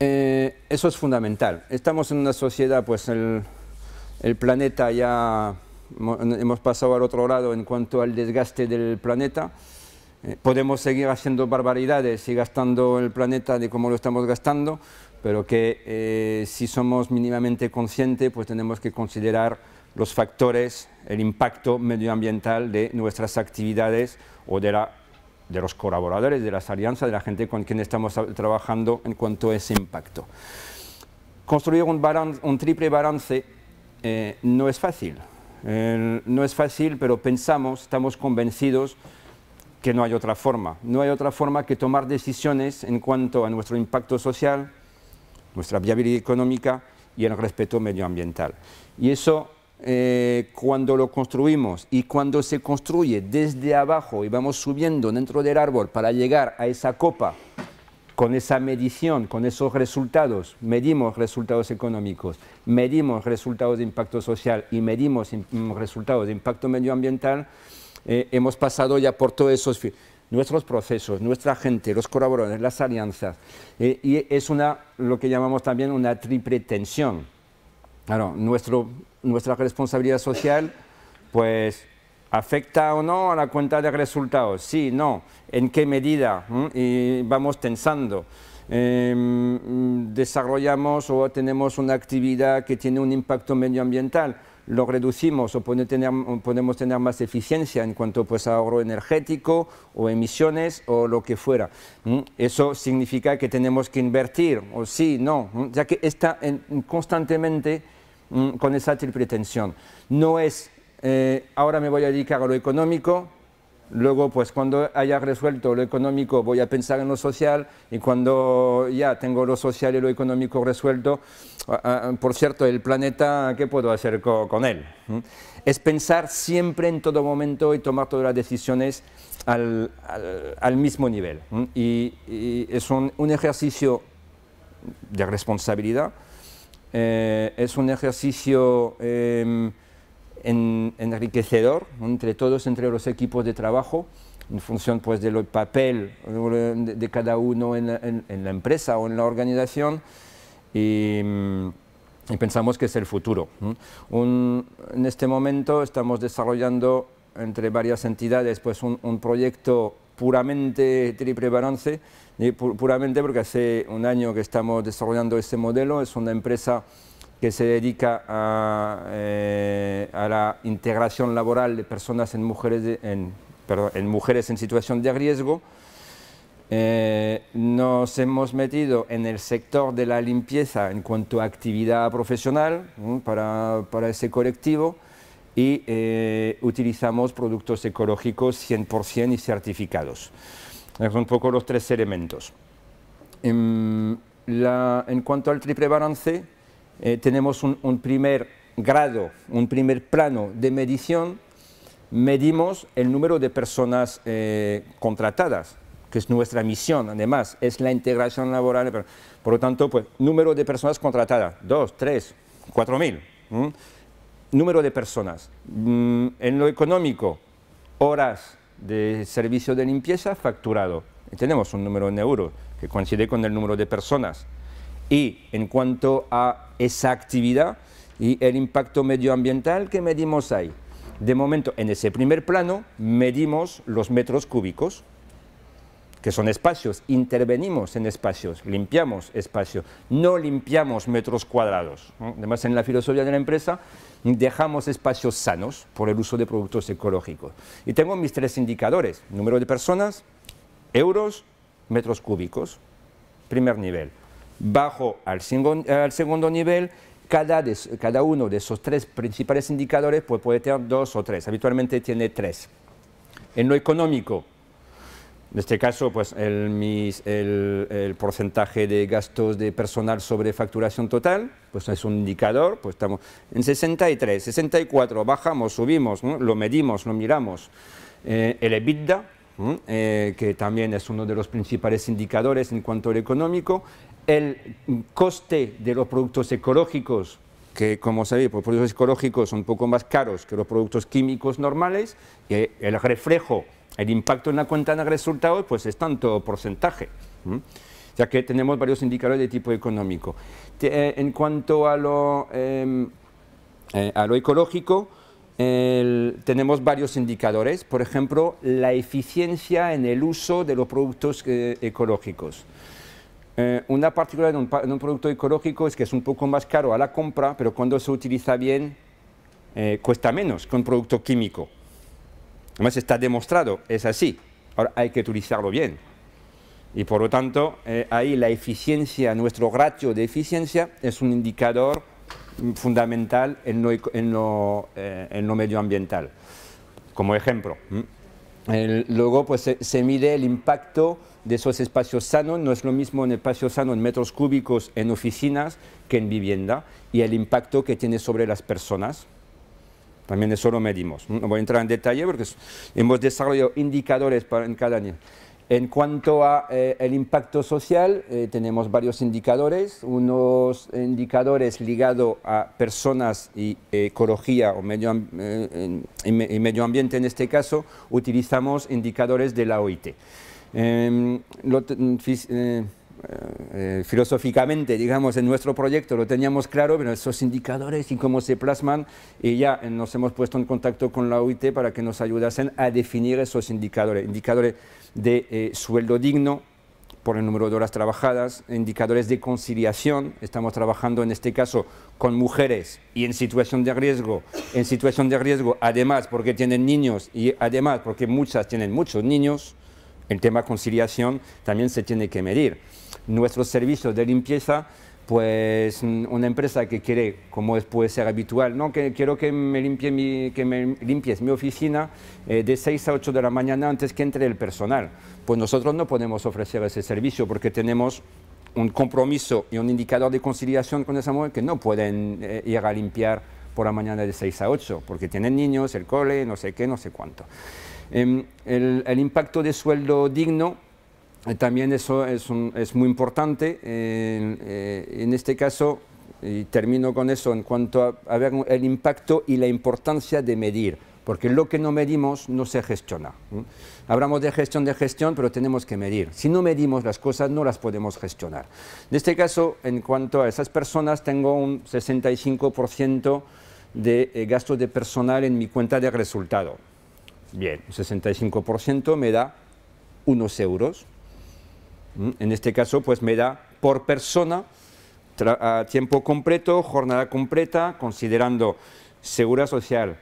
Eh, eso es fundamental. Estamos en una sociedad, pues el, planeta ya hemos pasado al otro lado en cuanto al desgaste del planeta. Eh, podemos seguir haciendo barbaridades y gastando el planeta de como lo estamos gastando, pero que eh, si somos mínimamente conscientes, pues tenemos que considerar los factores, el impacto medioambiental de nuestras actividades o de la de los colaboradores, de las alianzas, de la gente con quien estamos trabajando en cuanto a ese impacto. Construir un, triple balance eh, no es fácil. no es fácil, pero pensamos, estamos convencidos que no hay otra forma. No hay otra forma que tomar decisiones en cuanto a nuestro impacto social, nuestra viabilidad económica y el respeto medioambiental. Y eso eh, cuando lo construimos y cuando se construye desde abajo y vamos subiendo dentro del árbol para llegar a esa copa, con esa medición, con esos resultados, medimos resultados económicos, medimos resultados de impacto social y medimos mm, resultados de impacto medioambiental, eh, hemos pasado ya por todos esos nuestros procesos, nuestra gente, los colaboradores, las alianzas. Eh, y es lo que llamamos también una triple tensión Claro, nuestra responsabilidad social, pues, ¿afecta o no a la cuenta de resultados? Sí, no. ¿En qué medida? ¿Mm? Y vamos pensando. Em, desarrollamos o tenemos una actividad que tiene un impacto medioambiental, lo reducimos o podemos tener más eficiencia en cuanto pues, a ahorro energético o emisiones o lo que fuera. ¿Mm? Eso significa que tenemos que invertir, o sí, no, ¿Mm? ya que está constantemente Mm, con esa triple tensión. No es, eh, ahora me voy a dedicar a lo económico, luego pues cuando haya resuelto lo económico voy a pensar en lo social y cuando ya tengo lo social y lo económico resuelto, ah, ah, ah, por cierto, el planeta, ¿qué puedo hacer con él? Mm. Es pensar siempre en todo momento y tomar todas las decisiones al, mismo nivel. Mm. Y, es un ejercicio de responsabilidad, eh, es un ejercicio em, enriquecedor entre todos, entre los equipos de trabajo, en función pues, del papel de, cada uno en la, empresa o en la organización. Y, pensamos que es el futuro. en este momento estamos desarrollando entre varias entidades pues, un, un proyecto puramente triple balance, puramente porque hace un año que estamos desarrollando este modelo, es una empresa que se dedica a, eh, la integración laboral de personas en mujeres, en, situación de riesgo. Eh, nos hemos metido en el sector de la limpieza en cuanto a actividad profesional para ese colectivo y eh, utilizamos productos ecológicos 100% y certificados. Son un poco los tres elementos. En, em, la, en cuanto al triple balance, eh, tenemos un, primer grado, un primer plano de medición, medimos el número de personas eh, contratadas, que es nuestra misión, además, es la integración laboral. Por lo tanto, pues, número de personas contratadas, dos, tres, cuatro mil número de personas. Mm, en lo económico, horas de servicio de limpieza facturado. Tenemos un número en euros que coincide con el número de personas. Y en cuanto a esa actividad y el impacto medioambiental que medimos ahí, de momento en ese primer plano medimos los metros cúbicos, que son espacios, intervenimos en espacios, limpiamos espacios, no limpiamos metros cuadrados. Además, en la filosofía de la empresa dejamos espacios sanos por el uso de productos ecológicos. Y tengo mis tres indicadores, número de personas, euros, metros cúbicos, primer nivel. Bajo al, segundo nivel, cada, uno de esos tres principales indicadores pues puede tener dos o tres, habitualmente tiene tres. En lo económico, en este caso, pues el, porcentaje de gastos de personal sobre facturación total, pues es un indicador, pues estamos en 63, 64, bajamos, subimos, lo medimos, lo miramos. Eh, el EBITDA, eh, que también es uno de los principales indicadores en cuanto al económico. El coste de los productos ecológicos, que como sabéis, pues, los productos ecológicos son un poco más caros que los productos químicos normales. Y el reflejo el impacto en la cuenta de resultados pues es tanto porcentaje. ya que tenemos varios indicadores de tipo económico. Eh, en cuanto a lo, em, eh, ecológico, tenemos varios indicadores, por ejemplo, la eficiencia en el uso de los productos eh, ecológicos. una particularidad de un, producto ecológico es que es un poco más caro a la compra, pero cuando se utiliza bien cuesta menos que un producto químico. Además está demostrado, es así. Ahora hay que utilizarlo bien. Y por lo tanto, eh, ahí la eficiencia, nuestro ratio de eficiencia es un indicador fundamental en lo, eh, medioambiental. Como ejemplo, luego pues, se, mide el impacto de esos espacios sanos, no es lo mismo en espacio sano en metros cúbicos en oficinas que en vivienda, y el impacto que tiene sobre las personas también eso lo medimos. No mm, voy a entrar en detalle porque hemos desarrollado indicadores para en cada año. En cuanto al eh, el impacto social, eh, tenemos varios indicadores, unos indicadores ligados a personas y eh, ecología o medio, y medio ambiente en este caso, utilizamos indicadores de la OIT. Em, lo mm, eh, eh, filosóficamente, digamos, en nuestro proyecto lo teníamos claro, pero esos indicadores y cómo se plasman, y ya eh, nos hemos puesto en contacto con la OIT para que nos ayudasen a definir esos indicadores, indicadores de sueldo digno por el número de horas trabajadas, indicadores de conciliación, estamos trabajando en este caso con mujeres y en situación de riesgo, en situación de riesgo además porque tienen niños y además porque muchas tienen muchos niños, el tema conciliación también se tiene que medir. Nuestros servicios de limpieza, pues mm, una empresa que quiere, como puede ser habitual, no que quiero que me, limpie mi, que me limpies mi oficina eh, de 6 a 8 de la mañana antes que entre el personal. Pues nosotros no podemos ofrecer ese servicio porque tenemos un compromiso y un indicador de conciliación con esa mujer que no pueden eh, ir a limpiar por la mañana de 6 a 8 porque tienen niños, el cole, no sé qué, no sé cuánto. Em, el, impacto de sueldo digno, eh, también eso es, muy importante. Eh, en este caso, y termino con eso, en cuanto a, ver el impacto y la importancia de medir porque lo que no medimos no se gestiona. Hablamos de gestión de gestión, pero tenemos que medir. Si no medimos las cosas, no las podemos gestionar. En este caso, en cuanto a esas personas, tengo un 65% de eh, gastos de personal en mi cuenta de resultado. Bien, 65% me da unos euros. Mm, en este caso, pues me da por persona, a tiempo completo, jornada completa, considerando segura social,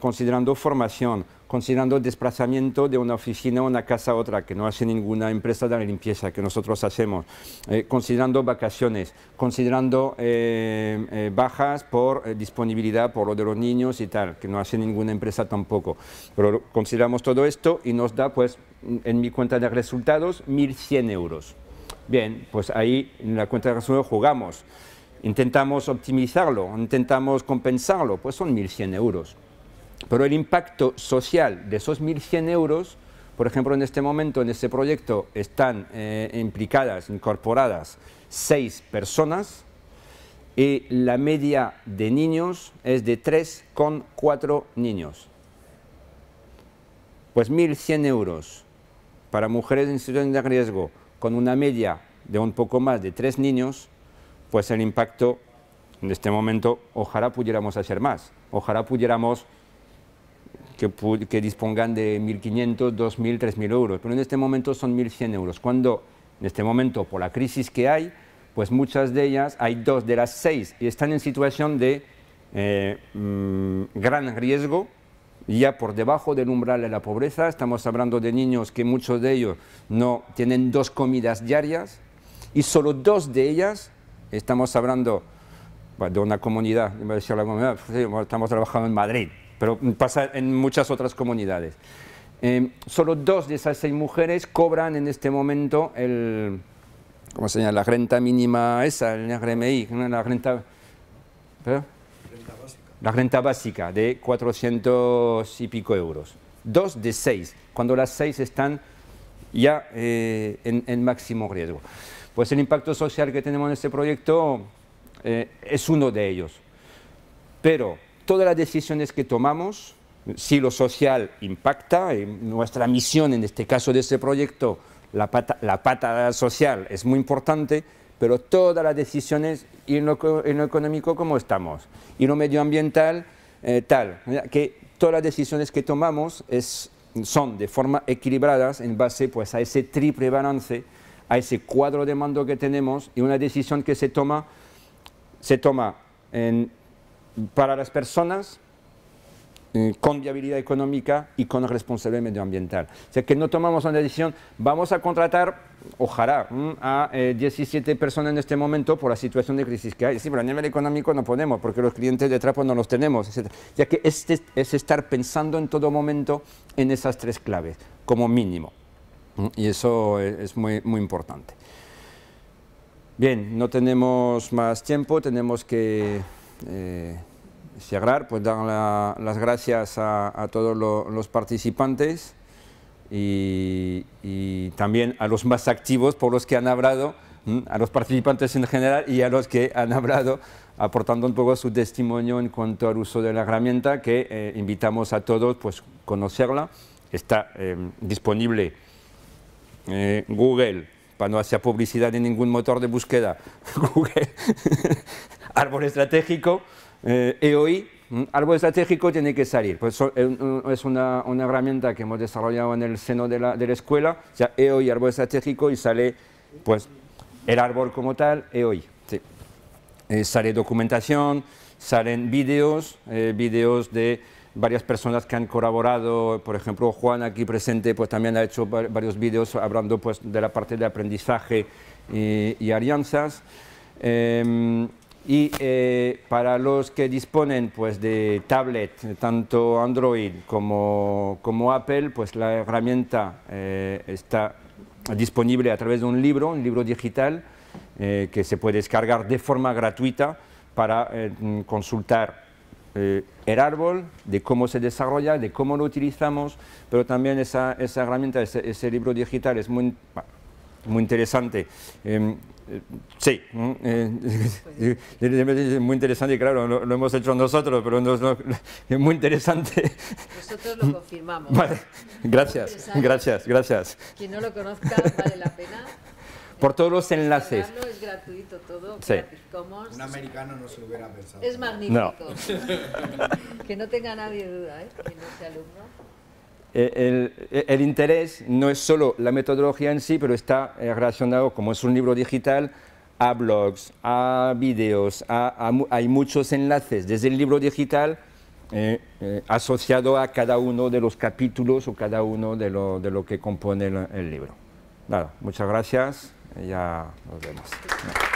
considerando formación, considerando el desplazamiento de una oficina, una casa a otra, que no hace ninguna empresa de la limpieza que nosotros hacemos, eh, considerando vacaciones, considerando eh, eh, bajas por disponibilidad, por lo de los niños y tal, que no hace ninguna empresa tampoco. Pero consideramos todo esto y nos da, pues, en mi cuenta de resultados, 1.100 euros. Bien, pues ahí en la cuenta de resultados jugamos. Intentamos optimizarlo, intentamos compensarlo, pues son 1.100 euros. Pero el impacto social de esos 1.100 euros, por ejemplo, en este momento, en este proyecto, están eh, implicadas, incorporadas, seis personas y la media de niños es de 3,4 niños. Pues 1.100 euros para mujeres en situación de riesgo con una media de un poco más de 3 niños, pues el impacto en este momento, ojalá pudiéramos hacer más, ojalá pudiéramos que, dispongan de 1.500, 2.000, 3.000 euros, pero en este momento son 1.100 euros. Cuando en este momento, por la crisis que hay, pues muchas de ellas, hay dos de las seis, y están en situación de eh, mm, gran riesgo, ya por debajo del umbral de la pobreza. Estamos hablando de niños que muchos de ellos no tienen dos comidas diarias, y solo dos de ellas, estamos hablando de una comunidad, a decir la comunidad, estamos trabajando en Madrid, pero pasa en muchas otras comunidades. Em, solo dos de esas seis mujeres cobran en este momento el, La renta mínima esa, el RMI, la renta... básica. La renta básica de 400 y pico euros. Dos de seis, cuando las seis están ya eh, en, máximo riesgo. Pues el impacto social que tenemos en este proyecto eh, es uno de ellos. Pero todas las decisiones que tomamos, si lo social impacta, en nuestra misión en este caso de este proyecto, la pata, social es muy importante, pero todas las decisiones y en lo, económico como estamos, y lo medioambiental eh, tal, que todas las decisiones que tomamos son de forma equilibradas en base pues, a ese triple balance, a ese cuadro de mando que tenemos y una decisión que se toma, se toma en para las personas eh, con viabilidad económica y con responsabilidad medioambiental. O sea que no tomamos una decisión, vamos a contratar, ojalá, mm, a 17 eh, personas en este momento por la situación de crisis que hay. Sí, pero a nivel económico no ponemos, porque los clientes de trapo no los tenemos, etc. O que este es estar pensando en todo momento en esas tres claves, como mínimo. Y eso eh, es muy, muy importante. Bien, no tenemos más tiempo, tenemos que eh, cerrar, pues dar las gracias a, todos los participantes y, también a los más activos por los que han hablado, a los participantes en general y a los que han hablado aportando un poco su testimonio en cuanto al uso de la herramienta que eh, invitamos a todos pues conocerla. Está eh, disponible eh, Google, para no hacer publicidad en ningún motor de búsqueda, Google, árbol estratégico, EOI, eh, e mm, árbol estratégico tiene que salir. Pues eh, es una, herramienta que hemos desarrollado en el seno de la, escuela, o EOI, e árbol estratégico, y sale pues, el árbol como tal, EOI. Eh, sale documentación, salen vídeos, vídeos de varias personas que han colaborado, por ejemplo Juan aquí presente pues también ha hecho varios vídeos hablando pues de la parte de aprendizaje y, alianzas. Em, y eh, para los que disponen pues, de tablet, tanto Android como, Apple, pues la herramienta eh, está disponible a través de un libro, un libro digital, eh, que se puede descargar de forma gratuita para consultar eh, el árbol, de cómo se desarrolla, de cómo lo utilizamos, pero también esa, herramienta, ese, libro digital es muy, muy interesante. Em, eh, sí, es eh, muy interesante, y claro, lo, hemos hecho nosotros, pero es muy interesante. Nosotros lo confirmamos. gracias, gracias, gracias. Quien no lo conozca, vale la pena por todos los enlaces. es gratuito todo. Sí. Un americano no se lo hubiera pensado. Es magnífico. que no tenga nadie duda, ¿eh? alumno. Eh, eh, el, interés no es solo la metodología en sí, pero está eh, relacionado, como es un libro digital, a blogs, a videos, a, hay muchos enlaces desde el libro digital asociado a cada uno de los capítulos o cada uno de lo, de lo que compone el, el libro. Nada, muchas gracias. Ya nos vemos.